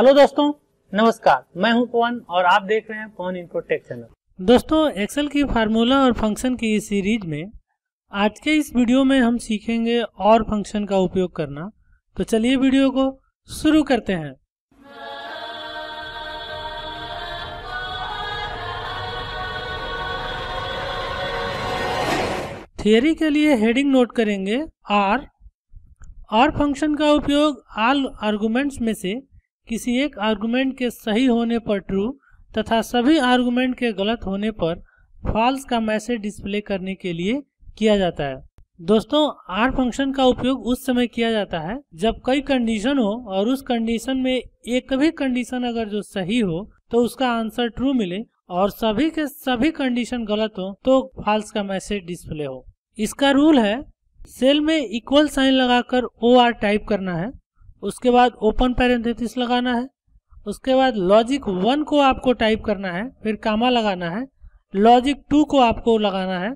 hello दोस्तों नमस्कार मैं हूं पवन और आप देख रहे हैं पवन इंफोटेक चैनल दोस्तों एक्सेल की फार्मूला और फंक्शन की इस सीरीज में आज के इस वीडियो में हम सीखेंगे और फंक्शन का उपयोग करना तो चलिए वीडियो को शुरू करते हैं थियरी के लिए हेडिंग नोट करेंगे आर और फंक्शन का उपयोग आल आर्गुमेंट्स में से किसी एक आर्गुमेंट के सही होने पर ट्रू तथा सभी आर्गुमेंट के गलत होने पर फॉल्स का मैसेज डिस्प्ले करने के लिए किया जाता है दोस्तों आर फंक्शन का उपयोग उस समय किया जाता है जब कई कंडीशन हो और उस कंडीशन में एक भी कंडीशन अगर जो सही हो तो उसका आंसर ट्रू मिले और सभी के सभी कंडीशन गलत हो तो फॉल्स का मैसेज डिस्प्ले हो इसका रूल है सेल में इक्वल साइन लगाकर ओ आर टाइप करना है उसके बाद ओपन पैरेंथेसिस लगाना है उसके बाद लॉजिक वन को आपको टाइप करना है फिर कामा लगाना है लॉजिक टू को आपको लगाना है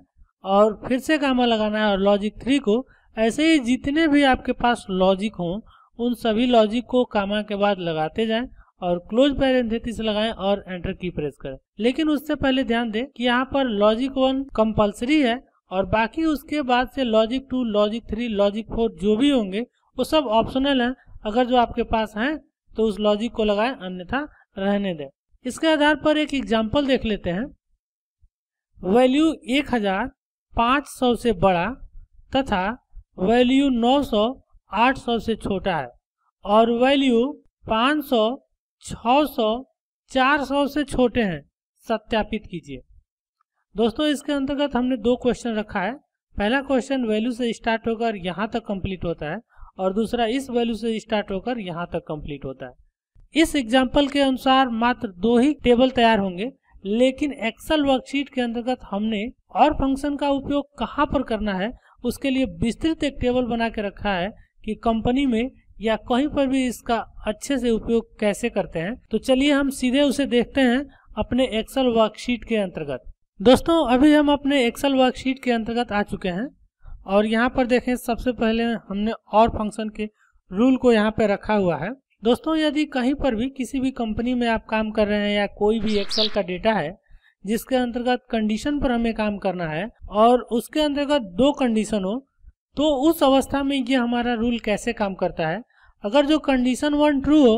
और फिर से कामा लगाना है और लॉजिक थ्री को ऐसे ही जितने भी आपके पास लॉजिक हों उन सभी लॉजिक को कामा के बाद लगाते जाएं और क्लोज पैरेंथेसिस लगाएं और एंटर की प्रेस करें लेकिन उससे पहले ध्यान दें कि यहाँ पर लॉजिक वन कंपल्सरी है और बाकी उसके बाद से logic two logic three logic four जो भी होंगे वो सब ऑप्शनल हैं अगर जो आपके पास है तो उस लॉजिक को लगाएं अन्यथा रहने दें इसके आधार पर एक एग्जाम्पल देख लेते हैं वैल्यू एक हजार पांच सौ से बड़ा तथा वैल्यू नौ सौ आठ सौ से छोटा है और वैल्यू पांच सौ छः सौ चार सौ से छोटे हैं सत्यापित कीजिए दोस्तों इसके अंतर्गत हमने दो क्वेश्चन रखा है पहला क्वेश्चन वैल्यू से स्टार्ट होकर यहाँ तक कंप्लीट होता है और दूसरा इस वैल्यू से स्टार्ट होकर यहाँ तक कंप्लीट होता है इस एग्जाम्पल के अनुसार मात्र दो ही टेबल तैयार होंगे लेकिन एक्सेल वर्कशीट के अंतर्गत हमने और फंक्शन का उपयोग कहाँ पर करना है उसके लिए विस्तृत एक टेबल बना के रखा है कि कंपनी में या कहीं पर भी इसका अच्छे से उपयोग कैसे करते हैं तो चलिए हम सीधे उसे देखते हैं अपने एक्सेल वर्कशीट के अंतर्गत दोस्तों अभी हम अपने एक्सेल वर्कशीट के अंतर्गत आ चुके हैं और यहाँ पर देखें सबसे पहले हमने और फंक्शन के रूल को यहाँ पे रखा हुआ है दोस्तों यदि कहीं पर भी किसी भी कंपनी में आप काम कर रहे हैं या कोई भी एक्सेल का डेटा है जिसके अंतर्गत कंडीशन पर हमें काम करना है और उसके अंतर्गत दो कंडीशन हो तो उस अवस्था में ये हमारा रूल कैसे काम करता है अगर जो कंडीशन वन ट्रू हो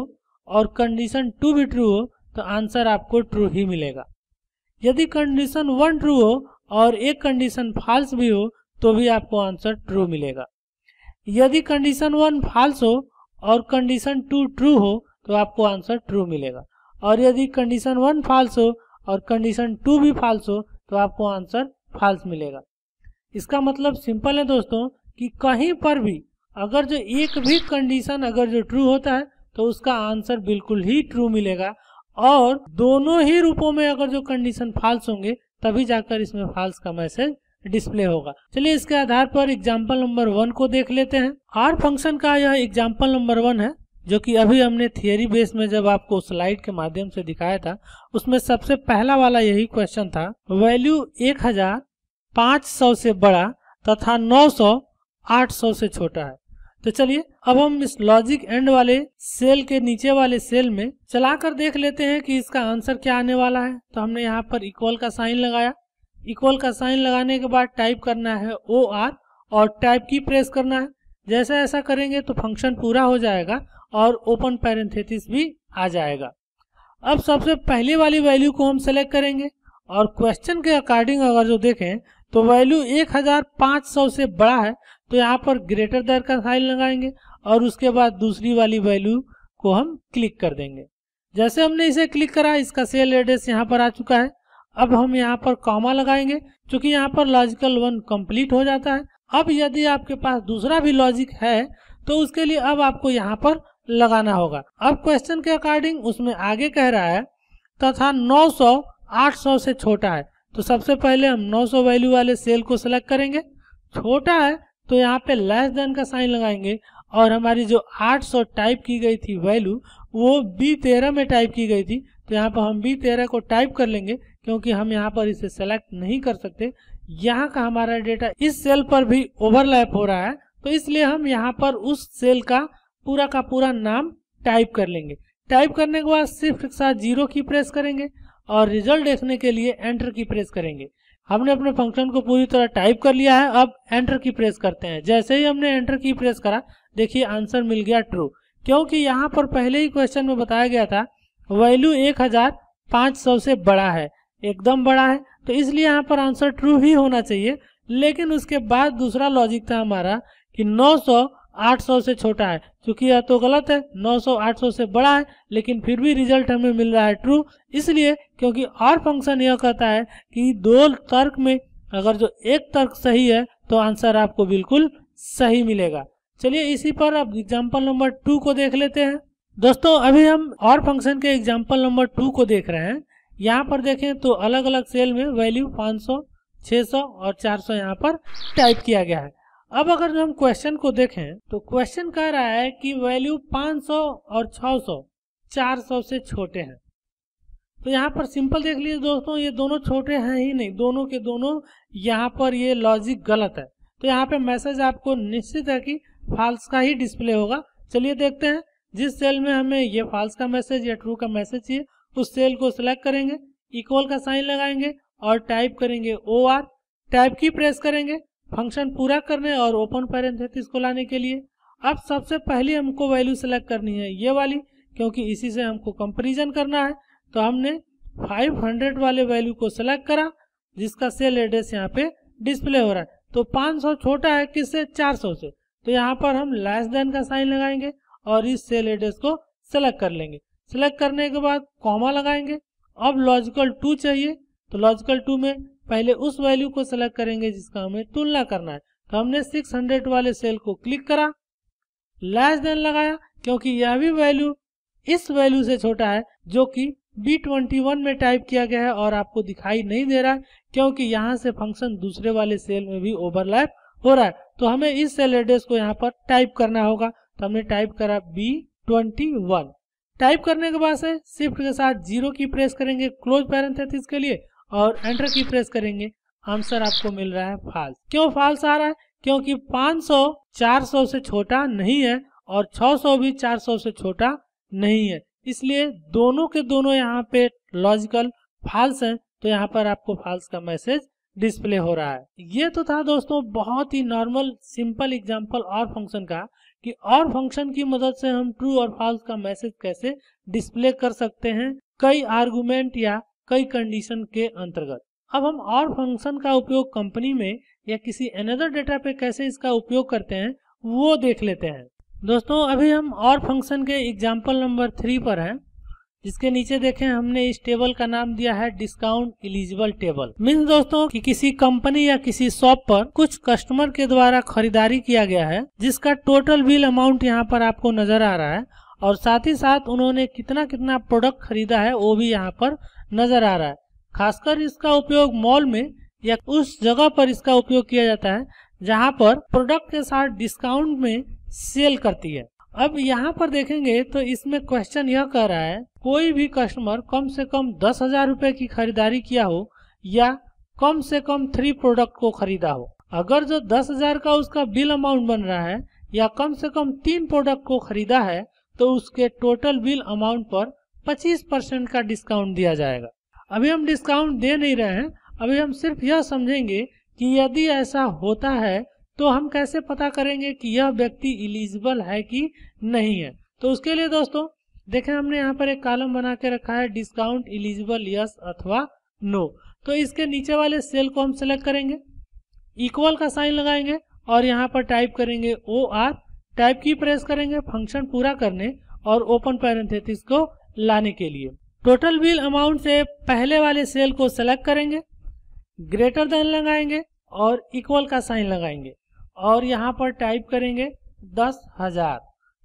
और कंडीशन टू भी ट्रू हो तो आंसर आपको ट्रू ही मिलेगा यदि कंडीशन वन ट्रू हो और एक कंडीशन फाल्स भी हो तो भी आपको आंसर ट्रू मिलेगा यदि कंडीशन वन फाल्स हो और कंडीशन टू ट्रू हो तो आपको आंसर ट्रू मिलेगा और यदि कंडीशन वन फाल्स हो और कंडीशन टू भी फाल्स हो तो आपको आंसर फाल्स मिलेगा इसका मतलब सिंपल है दोस्तों कि कहीं पर भी अगर जो एक भी कंडीशन अगर जो ट्रू होता है तो उसका आंसर बिल्कुल ही ट्रू मिलेगा और दोनों ही रूपों में अगर जो कंडीशन फाल्स होंगे तभी जाकर इसमें फाल्स का मैसेज डिस्प्ले होगा चलिए इसके आधार पर एग्जाम्पल नंबर वन को देख लेते हैं आर फंक्शन का यह एग्जाम्पल नंबर वन है जो कि अभी हमने थियोरी बेस में जब आपको स्लाइड के माध्यम से दिखाया था उसमें सबसे पहला वाला यही क्वेश्चन था वैल्यू एक हजार पांच सौ से बड़ा तथा नौ सौ आठ सौ से छोटा है तो चलिए अब हम इस लॉजिक एंड वाले सेल के नीचे वाले सेल में चलाकर देख लेते हैं कि इसका आंसर क्या आने वाला है तो हमने यहाँ पर इक्वल का साइन लगाया इक्वल का साइन लगाने के बाद टाइप करना है ओ आर और टाइप की प्रेस करना है जैसे ऐसा करेंगे तो फंक्शन पूरा हो जाएगा और ओपन पैरेंथेटिस भी आ जाएगा अब सबसे पहले वाली वैल्यू को हम सेलेक्ट करेंगे और क्वेश्चन के अकॉर्डिंग अगर जो देखें तो वैल्यू 1500 से बड़ा है तो यहाँ पर ग्रेटर दर का साइन लगाएंगे और उसके बाद दूसरी वाली वैल्यू को हम क्लिक कर देंगे जैसे हमने इसे क्लिक करा इसका सेल एड्रेस यहाँ पर आ चुका है अब हम यहाँ पर कॉमा लगाएंगे क्योंकि यहाँ पर लॉजिकल वन कंप्लीट हो जाता है अब यदि आपके पास दूसरा भी लॉजिक है तो उसके लिए अब आपको यहाँ पर लगाना होगा अब क्वेश्चन के अकॉर्डिंग उसमें आगे कह रहा है तथा 900 800 से छोटा है तो सबसे पहले हम 900 वैल्यू वाले सेल को सिलेक्ट करेंगे छोटा है तो यहाँ पे लेस देन का साइन लगाएंगे और हमारी जो 800 टाइप की गई थी वैल्यू वो बी तेरह में टाइप की गई थी तो यहाँ पर हम बी तेरह को टाइप कर लेंगे क्योंकि हम यहाँ पर इसे सेलेक्ट नहीं कर सकते यहाँ का हमारा डेटा इस सेल पर भी ओवरलैप हो रहा है तो इसलिए हम यहाँ पर उस सेल का पूरा का पूरा नाम टाइप कर लेंगे टाइप करने के बाद सिर्फ के साथ जीरो की प्रेस करेंगे और रिजल्ट देखने के लिए एंटर की प्रेस करेंगे हमने अपने फंक्शन को पूरी तरह टाइप कर लिया है अब एंटर की प्रेस करते हैं जैसे ही हमने एंटर की प्रेस करा देखिए आंसर मिल गया ट्रू क्योंकि यहाँ पर पहले ही क्वेश्चन में बताया गया था वैल्यू एक हजार पाँच सौ से बड़ा है एकदम बड़ा है तो इसलिए यहाँ पर आंसर ट्रू ही होना चाहिए लेकिन उसके बाद दूसरा लॉजिक था हमारा कि 900 800 से छोटा है क्योंकि यह तो गलत है 900 800 से बड़ा है लेकिन फिर भी रिजल्ट हमें मिल रहा है ट्रू इसलिए क्योंकि और फंक्शन यह कहता है कि दो तर्क में अगर जो एक तर्क सही है तो आंसर आपको बिल्कुल सही मिलेगा चलिए इसी पर अब एग्जाम्पल नंबर टू को देख लेते हैं दोस्तों अभी हम और फंक्शन के एग्जाम्पल नंबर टू को देख रहे हैं यहाँ पर देखें तो अलग अलग सेल में वैल्यू 500, 600 और 400 यहाँ पर टाइप किया गया है अब अगर हम क्वेश्चन को देखें तो क्वेश्चन कह रहा है कि वैल्यू 500 और 600 400 से छोटे हैं तो यहाँ पर सिंपल देख लीजिए दोस्तों ये दोनों छोटे हैं ही नहीं दोनों के दोनों यहाँ पर ये लॉजिक गलत है तो यहाँ पे मैसेज आपको निश्चित है कि फॉल्स का ही डिस्प्ले होगा चलिए देखते हैं जिस सेल में हमें ये फॉल्स का मैसेज या ट्रू का मैसेज चाहिए तो सेल को सिलेक्ट करेंगे इक्वल का साइन लगाएंगे और टाइप करेंगे O R type key press करेंगे फंक्शन पूरा करने और ओपन पैरेंथेसिस को लाने के लिए अब सबसे पहले हमको वैल्यू सेलेक्ट करनी है ये वाली क्योंकि इसी से हमको कंपेरिजन करना है तो हमने 500 वाले वैल्यू को सेलेक्ट करा जिसका सेल एड्रेस यहाँ पे डिस्प्ले हो रहा है तो 500 छोटा है किससे 400 से तो यहाँ पर हम लेस देन का साइन लगाएंगे और इस सेल एड्रेस को सेलेक्ट कर लेंगे सेलेक्ट करने के बाद कॉमा लगाएंगे अब लॉजिकल टू चाहिए तो लॉजिकल टू में पहले उस वैल्यू को सेलेक्ट करेंगे जिसका हमें तुलना करना है तो हमने 600 वाले सेल को क्लिक करा लेस देन लगाया क्योंकि यह भी वैल्यू इस वैल्यू से छोटा है जो कि B21 में टाइप किया गया है और आपको दिखाई नहीं दे रहा है क्योंकि यहाँ से फंक्शन दूसरे वाले सेल में भी ओवरलैप हो रहा है तो हमें इस सेल एड्रेस को यहाँ पर टाइप करना होगा तो हमने टाइप करा वन टाइप करने के बाद से शिफ्ट के साथ जीरो की प्रेस करेंगे क्लोज पैरेंथेसिस के लिए और एंटर की प्रेस करेंगे आंसर आपको मिल रहा है फाल्स क्यों फाल्स आ रहा है क्योंकि 500 400 से छोटा नहीं है और 600 भी 400 से छोटा नहीं है इसलिए दोनों के दोनों यहाँ पे लॉजिकल फाल्स हैं तो यहाँ पर आपको फाल्स का मैसेज डिस्प्ले हो रहा है ये तो था दोस्तों बहुत ही नॉर्मल सिंपल एग्जाम्पल और फंक्शन का कि और फंक्शन की मदद से हम ट्रू और फॉल्स का मैसेज कैसे डिस्प्ले कर सकते हैं कई आर्गुमेंट या कई कंडीशन के अंतर्गत अब हम और फंक्शन का उपयोग कंपनी में या किसी अनदर डेटा पे कैसे इसका उपयोग करते हैं वो देख लेते हैं दोस्तों अभी हम और फंक्शन के एग्जाम्पल नंबर थ्री पर हैं जिसके नीचे देखें हमने इस टेबल का नाम दिया है डिस्काउंट इलिजिबल टेबल मीन दोस्तों कि किसी कंपनी या किसी शॉप पर कुछ कस्टमर के द्वारा खरीदारी किया गया है जिसका टोटल बिल अमाउंट यहाँ पर आपको नजर आ रहा है और साथ ही साथ उन्होंने कितना कितना प्रोडक्ट खरीदा है वो भी यहाँ पर नजर आ रहा है खासकर इसका उपयोग मॉल में या उस जगह पर इसका उपयोग किया जाता है जहाँ पर प्रोडक्ट के साथ डिस्काउंट में सेल करती है अब यहाँ पर देखेंगे तो इसमें क्वेश्चन यह कह रहा है कोई भी कस्टमर कम से कम दस हजार रूपए की खरीदारी किया हो या कम से कम थ्री प्रोडक्ट को खरीदा हो अगर जो दस हजार का उसका बिल अमाउंट बन रहा है या कम से कम तीन प्रोडक्ट को खरीदा है तो उसके टोटल बिल अमाउंट पर पच्चीस परसेंट का डिस्काउंट दिया जाएगा अभी हम डिस्काउंट दे नहीं रहे हैं अभी हम सिर्फ यह समझेंगे कि यदि ऐसा होता है तो हम कैसे पता करेंगे कि यह व्यक्ति इलिजिबल है कि नहीं है तो उसके लिए दोस्तों देखें हमने यहाँ पर एक कॉलम बना के रखा है डिस्काउंट इलिजिबल यस अथवा नो तो इसके नीचे वाले सेल को हम सेलेक्ट करेंगे इक्वल का साइन लगाएंगे और यहाँ पर टाइप करेंगे O R type key press करेंगे फंक्शन पूरा करने और ओपन पैरेंथेटिस को लाने के लिए टोटल बिल अमाउंट से पहले वाले सेल को सेलेक्ट करेंगे ग्रेटर देन लगाएंगे और इक्वल का साइन लगाएंगे और यहाँ पर टाइप करेंगे दस हजार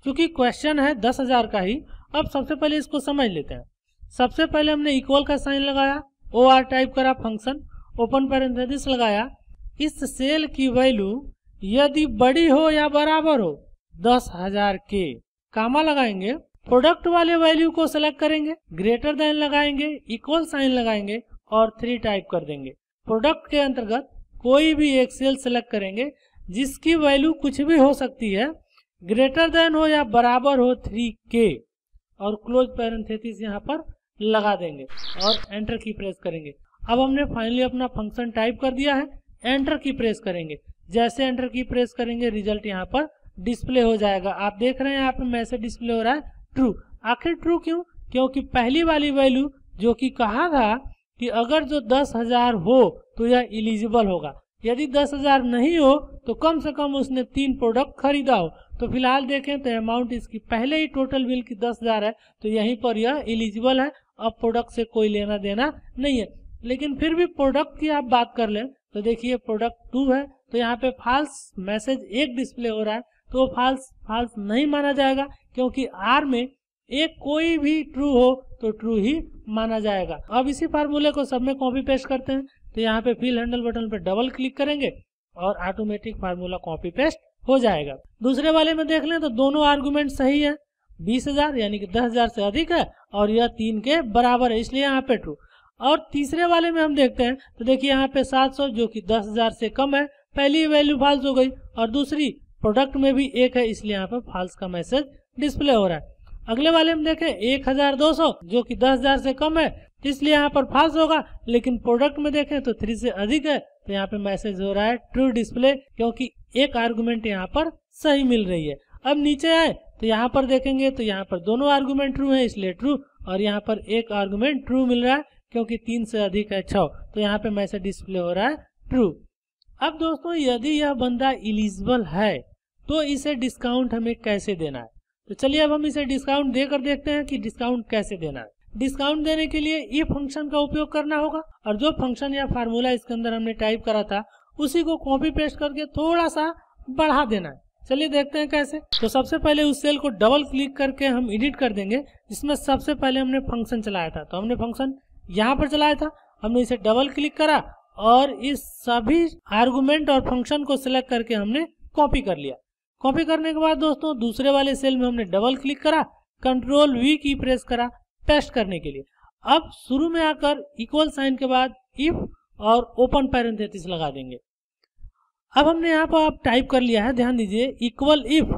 क्योंकि क्वेश्चन है दस हजार का ही अब सबसे पहले इसको समझ लेते हैं सबसे पहले हमने इक्वल का साइन लगाया ओ आर टाइप करा फंक्शन ओपन पैरेंथेसिस लगाया इस सेल की वैल्यू यदि बड़ी हो या बराबर हो दस हजार के कामा लगाएंगे प्रोडक्ट वाले वैल्यू को सेलेक्ट करेंगे ग्रेटर देन लगाएंगे इक्वल साइन लगाएंगे और थ्री टाइप कर देंगे प्रोडक्ट के अंतर्गत कोई भी एक सेल सेलेक्ट करेंगे जिसकी वैल्यू कुछ भी हो सकती है ग्रेटर देन हो या बराबर हो थ्री के और क्लोज पैरेंथेसिस यहाँ पर लगा देंगे और एंटर की प्रेस करेंगे अब हमने फाइनली अपना फंक्शन टाइप कर दिया है एंटर की प्रेस करेंगे जैसे एंटर की प्रेस करेंगे रिजल्ट यहाँ पर डिस्प्ले हो जाएगा आप देख रहे हैं यहाँ पे मैसेज डिस्प्ले हो रहा है ट्रू आखिर ट्रू क्यों क्योंकि पहली वाली वैल्यू जो कि कहा था कि अगर जो दस हजार हो तो यह इलिजिबल होगा यदि दस हजार नहीं हो तो कम से कम उसने तीन प्रोडक्ट खरीदा हो तो फिलहाल देखें तो अमाउंट इसकी पहले ही टोटल बिल की दस हजार है तो यहीं पर यह एलिजिबल है अब प्रोडक्ट से कोई लेना देना नहीं है लेकिन फिर भी प्रोडक्ट की आप बात कर लें तो देखिए प्रोडक्ट टू है तो यहाँ पे फाल्स मैसेज एक डिस्प्ले हो रहा है तो फाल्स फाल्स नहीं माना जाएगा क्योंकि आर में एक कोई भी ट्रू हो तो ट्रू ही माना जाएगा अब इसी फार्मूले को सब में कॉपी पेस्ट करते हैं तो यहाँ पे फिल हैंडल बटन पर डबल क्लिक करेंगे और ऑटोमेटिक फार्मूला कॉपी पेस्ट हो जाएगा दूसरे वाले में देख लें तो दोनों आर्गुमेंट सही है बीस हजार यानी कि दस हजार से अधिक है और यह तीन के बराबर है इसलिए यहाँ पे ट्रू और तीसरे वाले में हम देखते हैं तो देखिए यहाँ पे सात सौ जो कि दस हजार से कम है पहली वैल्यू फाल्स हो गई और दूसरी प्रोडक्ट में भी एक है इसलिए यहाँ पे फाल्स का मैसेज डिस्प्ले हो रहा है अगले वाले में देखें एक हजार दो सौ जो कि दस हजार से कम है इसलिए यहाँ पर फास्ट होगा लेकिन प्रोडक्ट में देखें तो थ्री से अधिक है तो यहाँ पे मैसेज हो रहा है ट्रू डिस्प्ले क्योंकि एक आर्गुमेंट यहाँ पर सही मिल रही है अब नीचे आए तो यहाँ पर देखेंगे तो यहाँ पर दोनों आर्गुमेंट ट्रू है इसलिए ट्रू और यहाँ पर एक आर्गुमेंट ट्रू मिल रहा है क्योंकि तीन से अधिक है छ तो यहाँ पे मैसेज डिस्प्ले हो रहा है ट्रू अब दोस्तों यदि यह बंदा इलिजिबल है तो इसे डिस्काउंट हमें कैसे देना है तो चलिए अब हम इसे डिस्काउंट देकर देखते हैं कि डिस्काउंट कैसे देना है डिस्काउंट देने के लिए ये फंक्शन का उपयोग करना होगा और जो फंक्शन या फार्मूला इसके अंदर हमने टाइप करा था उसी को कॉपी पेस्ट करके थोड़ा सा बढ़ा देना है चलिए देखते हैं कैसे तो सबसे पहले उस सेल को डबल क्लिक करके हम एडिट कर देंगे जिसमें सबसे पहले हमने फंक्शन चलाया था तो हमने फंक्शन यहाँ पर चलाया था हमने इसे डबल क्लिक करा और इस सभी आर्गूमेंट और फंक्शन को सिलेक्ट करके हमने कॉपी कर लिया कॉपी करने के बाद दोस्तों दूसरे वाले सेल में हमने डबल क्लिक करा कंट्रोल वी की प्रेस करा टेस्ट करने के लिए अब शुरू में आकर इक्वल साइन के बाद इफ और ओपन पैरेंथेटिस लगा देंगे अब हमने यहाँ पर आप टाइप कर लिया है ध्यान दीजिए equal if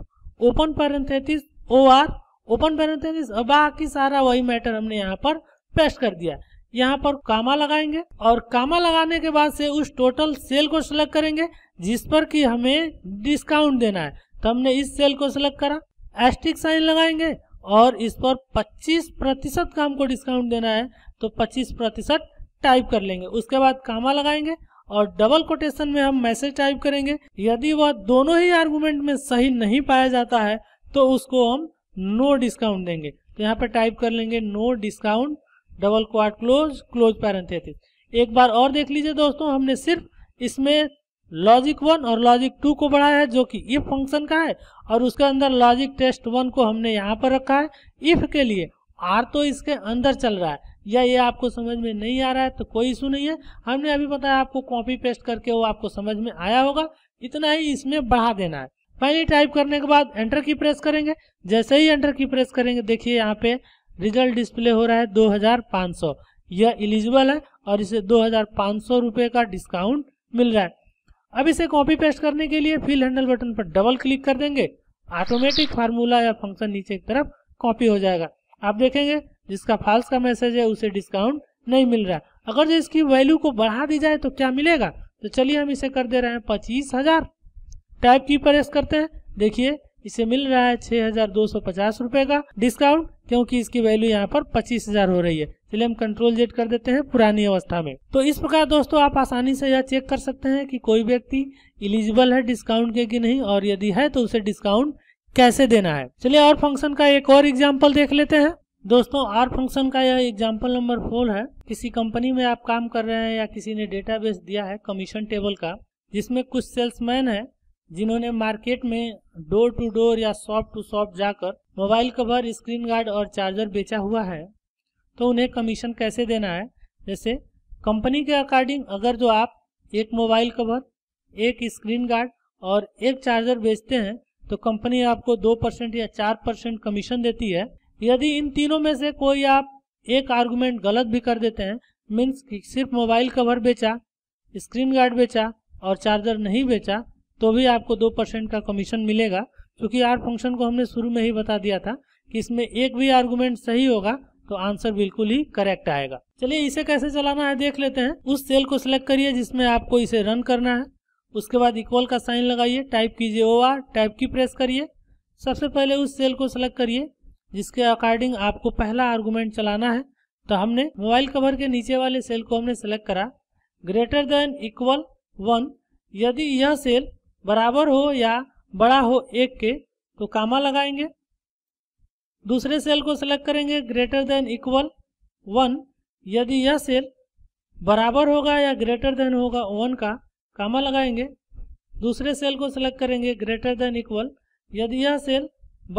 open parenthesis O R open parenthesis अब बाकी सारा वही मैटर हमने यहाँ पर पेस्ट कर दिया यहाँ पर कामा लगाएंगे और कामा लगाने के बाद से उस टोटल सेल को सिलेक्ट करेंगे जिस पर कि हमें डिस्काउंट देना है तो हमने इस सेल को सिलेक्ट करा एस्टिक साइन लगाएंगे और इस पर 25 प्रतिशत का हमको डिस्काउंट देना है तो 25 प्रतिशत टाइप कर लेंगे उसके बाद कामा लगाएंगे और डबल कोटेशन में हम मैसेज टाइप करेंगे यदि वह दोनों ही आर्गूमेंट में सही नहीं पाया जाता है तो उसको हम नो डिस्काउंट देंगे तो यहाँ पर टाइप कर लेंगे no discount double quote close close parenthesis एक बार और देख लीजिए दोस्तों हमने सिर्फ इसमें लॉजिक वन और लॉजिक टू को बढ़ाया है जो कि इफ फंक्शन का है और उसके अंदर लॉजिक टेस्ट वन को हमने यहाँ पर रखा है इफ के लिए आर तो इसके अंदर चल रहा है या ये आपको समझ में नहीं आ रहा है तो कोई इशू नहीं है हमने अभी बताया आपको कॉपी पेस्ट करके वो आपको समझ में आया होगा इतना ही इसमें बढ़ा देना है फाइनली टाइप करने के बाद एंटर की प्रेस करेंगे जैसे ही एंटर की प्रेस करेंगे देखिए यहाँ पे रिजल्ट डिस्प्ले हो रहा है दो यह इलिजिबल है और इसे दो रुपए का डिस्काउंट मिल रहा है अब इसे कॉपी पेस्ट करने के लिए फिल हैंडल बटन पर डबल क्लिक कर देंगे ऑटोमेटिक फार्मूला या फंक्शन नीचे की तरफ कॉपी हो जाएगा आप देखेंगे जिसका फॉल्स का मैसेज है उसे डिस्काउंट नहीं मिल रहा अगर जो इसकी वैल्यू को बढ़ा दी जाए तो क्या मिलेगा तो चलिए हम इसे कर दे रहे हैं पच्चीस हजार टाइप की प्रेस करते हैं देखिए इसे मिल रहा है छह हजार दो सौ पचास रूपए का डिस्काउंट क्योंकि इसकी वैल्यू यहाँ पर पच्चीस हजार हो रही है इसलिए हम कंट्रोल जेड कर देते हैं पुरानी अवस्था में तो इस प्रकार दोस्तों आप आसानी से यह चेक कर सकते हैं कि कोई व्यक्ति इलिजिबल है डिस्काउंट के कि नहीं और यदि है तो उसे डिस्काउंट कैसे देना है चलिए और फंक्शन का एक और एग्जाम्पल देख लेते हैं दोस्तों आर फंक्शन का यह एग्जाम्पल नंबर फोर है किसी कंपनी में आप काम कर रहे हैं या किसी ने डेटाबेस दिया है कमीशन टेबल का जिसमें कुछ सेल्समैन है जिन्होंने मार्केट में डोर टू डोर या शॉप टू शॉप जाकर मोबाइल कवर स्क्रीन गार्ड और चार्जर बेचा हुआ है तो उन्हें कमीशन कैसे देना है जैसे कंपनी के अकॉर्डिंग अगर जो आप एक मोबाइल कवर एक स्क्रीन गार्ड और एक चार्जर बेचते हैं तो कंपनी आपको दो परसेंट या चार परसेंट कमीशन देती है यदि इन तीनों में से कोई आप एक आर्गूमेंट गलत भी कर देते हैं मीन्स सिर्फ मोबाइल कवर बेचा स्क्रीन गार्ड बेचा और चार्जर नहीं बेचा तो भी आपको दो परसेंट का कमीशन मिलेगा क्योंकि आर फंक्शन को हमने शुरू में ही बता दिया था कि इसमें एक भी आर्गूमेंट सही होगा तो आंसर बिल्कुल ही करेक्ट आएगा चलिए इसे कैसे चलाना है देख लेते हैं उस सेल को सिलेक्ट करिए जिसमें आपको इसे रन करना है उसके बाद इक्वल का साइन लगाइए टाइप कीजिए O R type key press करिए सबसे पहले उस सेल को सिलेक्ट करिए जिसके अकॉर्डिंग आपको पहला आर्गूमेंट चलाना है तो हमने मोबाइल कवर के नीचे वाले सेल को हमने सेलेक्ट करा ग्रेटर देन इक्वल वन यदि यह सेल बराबर हो या बड़ा हो एक के तो कामा लगाएंगे दूसरे सेल को सिलेक्ट करेंगे ग्रेटर देन इक्वल वन यदि यह सेल बराबर होगा या ग्रेटर देन होगा वन का कामा लगाएंगे दूसरे सेल को सिलेक्ट करेंगे ग्रेटर देन इक्वल यदि यह सेल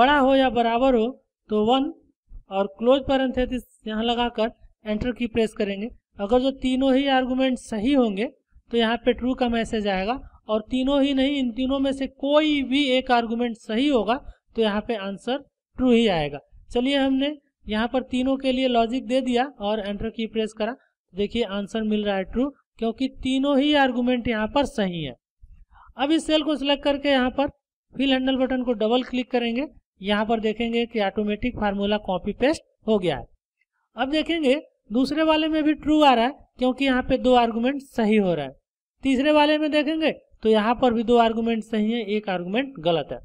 बड़ा हो या बराबर हो तो वन और क्लोज पैरेंथेसिस यहाँ लगाकर एंटर की प्रेस करेंगे अगर जो तीनों ही आर्गूमेंट सही होंगे तो यहाँ पे ट्रू का मैसेज आएगा और तीनों ही नहीं इन तीनों में से कोई भी एक आर्गूमेंट सही होगा तो यहाँ पे आंसर ट्रू ही आएगा चलिए हमने यहाँ पर तीनों के लिए लॉजिक दे दिया और एंटर की प्रेस करा देखिए आंसर मिल रहा है ट्रू क्योंकि तीनों ही आर्गूमेंट यहाँ पर सही है अब इस सेल को सिलेक्ट करके यहाँ पर फिल हैंडल बटन को डबल क्लिक करेंगे यहाँ पर देखेंगे कि ऑटोमेटिक फार्मूला कॉपी पेस्ट हो गया है अब देखेंगे दूसरे वाले में भी ट्रू आ रहा है क्योंकि यहाँ पे दो आर्गूमेंट सही हो रहा है तीसरे वाले में देखेंगे तो यहाँ पर भी दो आर्गूमेंट सही है एक आर्गूमेंट गलत है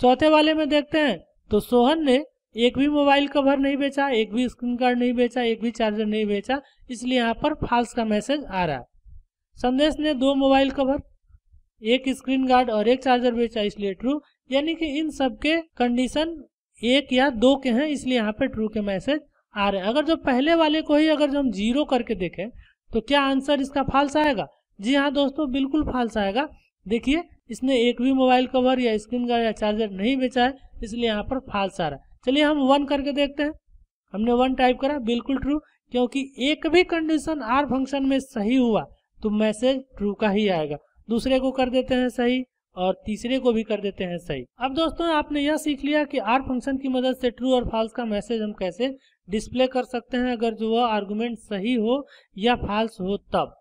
चौथे वाले में देखते हैं तो सोहन ने एक भी मोबाइल कवर नहीं बेचा एक भी स्क्रीन गार्ड नहीं बेचा एक भी चार्जर नहीं बेचा इसलिए यहाँ पर फाल्स का मैसेज आ रहा है संदेश ने दो मोबाइल कवर एक स्क्रीन गार्ड और एक चार्जर बेचा इसलिए ट्रू यानी कि इन सब के कंडीशन एक या दो के हैं इसलिए यहाँ पे ट्रू के मैसेज आ रहे हैं अगर जो पहले वाले को ही अगर जो हम जीरो करके देखें तो क्या आंसर इसका फाल्स आएगा जी हाँ दोस्तों बिल्कुल फाल्स आएगा देखिए इसने एक भी मोबाइल कवर या स्क्रीन गार्ड या चार्जर नहीं बेचा है इसलिए यहाँ पर फाल्स आ रहा है चलिए हम वन करके देखते हैं हमने वन टाइप करा बिल्कुल ट्रू क्योंकि एक भी कंडीशन आर फंक्शन में सही हुआ तो मैसेज ट्रू का ही आएगा दूसरे को कर देते हैं सही और तीसरे को भी कर देते हैं सही अब दोस्तों आपने यह सीख लिया कि आर फंक्शन की मदद से ट्रू और फाल्स का मैसेज हम कैसे डिस्प्ले कर सकते हैं अगर जो वह आर्गूमेंट सही हो या फाल्स हो तब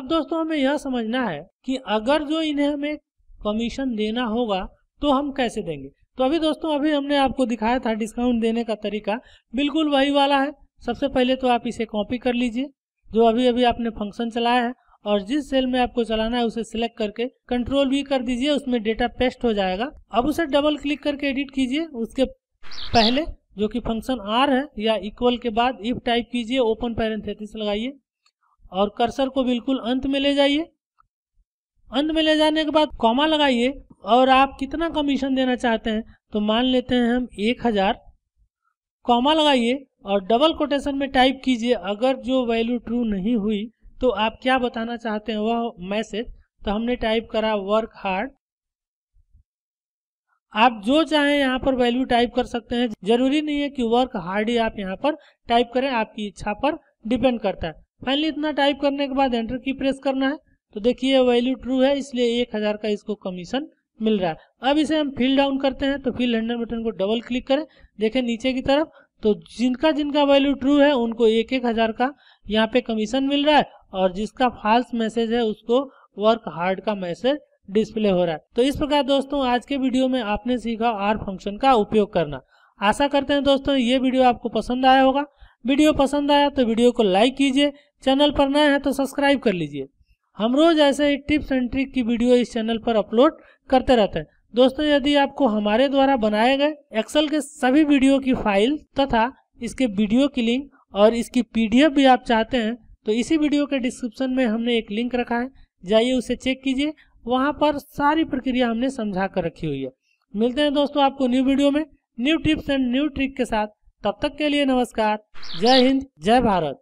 अब दोस्तों हमें यह समझना है कि अगर जो इन्हें हमें कमीशन देना होगा तो हम कैसे देंगे तो अभी दोस्तों अभी हमने आपको दिखाया था डिस्काउंट देने का तरीका बिल्कुल वही वाला है सबसे पहले तो आप इसे कॉपी कर लीजिए जो अभी अभी आपने फंक्शन चलाया है और जिस सेल में आपको चलाना है उसे सिलेक्ट करके कंट्रोल भी कर दीजिए उसमें डेटा पेस्ट हो जाएगा अब उसे डबल क्लिक करके एडिट कीजिए उसके पहले जो कि फंक्शन आर है या इक्वल के बाद इफ टाइप कीजिए ओपन पैरेंथेटिस लगाइए और कर्सर को बिल्कुल अंत में ले जाइए अंत में ले जाने के बाद कॉमा लगाइए और आप कितना कमीशन देना चाहते हैं तो मान लेते हैं हम एक हजार कॉमा लगाइए और डबल कोटेशन में टाइप कीजिए अगर जो वैल्यू ट्रू नहीं हुई तो आप क्या बताना चाहते हैं वह मैसेज तो हमने टाइप करा वर्क हार्ड आप जो चाहें यहाँ पर वैल्यू टाइप कर सकते हैं जरूरी नहीं है कि वर्क हार्ड ही आप यहाँ पर टाइप करें आपकी इच्छा पर डिपेंड करता है फाइनली इतना टाइप करने के बाद एंटर की प्रेस करना है तो देखिए वैल्यू ट्रू है इसलिए एक हजार का इसको कमीशन मिल रहा है अब इसे हम फील्ड डाउन करते हैं तो फील्ड हैंडल बटन को डबल क्लिक करें देखें नीचे की तरफ तो जिनका जिनका वैल्यू ट्रू है उनको एक एक हज़ार का यहाँ पे कमीशन मिल रहा है और जिसका फॉल्स मैसेज है उसको वर्क हार्ड का मैसेज डिस्प्ले हो रहा है तो इस प्रकार दोस्तों आज के वीडियो में आपने सीखा आर फंक्शन का उपयोग करना आशा करते हैं दोस्तों ये वीडियो आपको पसंद आया होगा वीडियो पसंद आया तो वीडियो को लाइक कीजिए चैनल पर नया है तो सब्सक्राइब कर लीजिए हम रोज ऐसे ही टिप्स एंड ट्रिक की वीडियो इस चैनल पर अपलोड करते रहते हैं दोस्तों यदि आपको हमारे द्वारा बनाए गए एक्सेल के सभी वीडियो की फाइल तथा इसके वीडियो की लिंक और इसकी पीडीएफ भी आप चाहते हैं तो इसी वीडियो के डिस्क्रिप्शन में हमने एक लिंक रखा है जाइए उसे चेक कीजिए वहाँ पर सारी प्रक्रिया हमने समझा कर रखी हुई है मिलते हैं दोस्तों आपको न्यू वीडियो में new tips and new trick के साथ तब तक के लिए नमस्कार जय हिंद जय भारत